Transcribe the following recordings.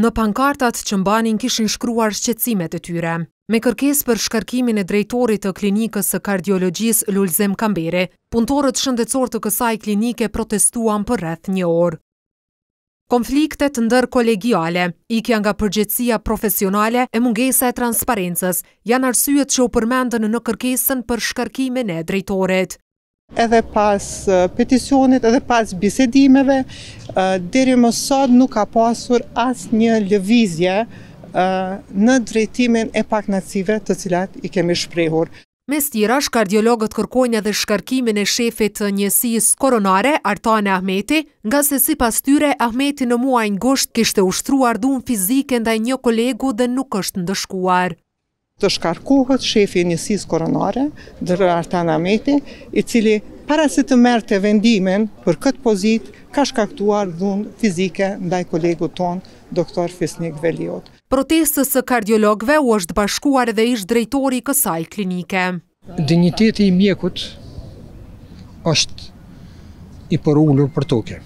Në pankartat që mbanin kishin shkruar shqecimet e tyre. Me kërkes për shkarkimin e drejtorit të klinikës së kardiologjis Lulzem Kamberi, puntorët shëndecor të kësaj klinike protestuan për rreth një orë. Konfliktet ndër kolegiale, ikja nga përgjëtsia profesionale e mungesa e transparentës, janë arsyet që u përmendën në kërkesën për shkarkimin e drejtorit edhe pas peticionit, edhe pas bisedimeve, deri më sot nuk ka pasur as një lëvizje në drejtimin e pak nacive të cilat i kemi shprehur. Mes tjera, shkardiologët kërkojnë edhe shkarkimin e shefit njësis koronare, Artane Ahmeti, nga se si pas tyre, Ahmeti në muaj në gusht kishte ushtruar dhun fizike ndaj një kolegu dhe nuk është ndëshkuar. Të shkarkohet shefi njësis koronare, dërë Artane Ahmeti, i cili para se të merë të vendimin për këtë pozit, ka shkaktuar dhunë fizike ndaj kolegu ton, doktor Fisnik Veliot. Protestës së kardiologve u është bashkuar dhe ishtë drejtori kësaj klinike. Digniteti i mjekut është i përullur për toke.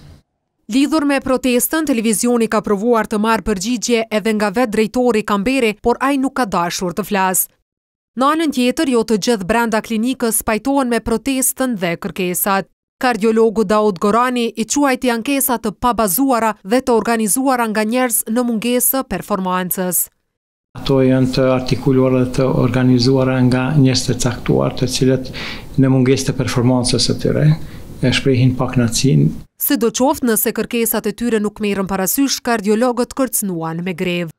Lidhur me protestën, televizioni ka provuar të marë përgjigje edhe nga vetë drejtori kamberi, por aj nuk ka dashur të flasë. Në anën tjetër, jo të gjithë brenda klinikës pajtohen me protestën dhe kërkesat. Kardiologu Daud Gorani i quajt i ankesat të pabazuara dhe të organizuara nga njerës në mungesë performancës. Ato janë të artikuluar dhe të organizuar nga njerës të caktuar të cilët në mungesë të performancës të tyre, e shprejhin pak në cilën. Se do qoftë nëse kërkesat e tyre nuk merën parasysh, kardiologët kërcnuan me grevë.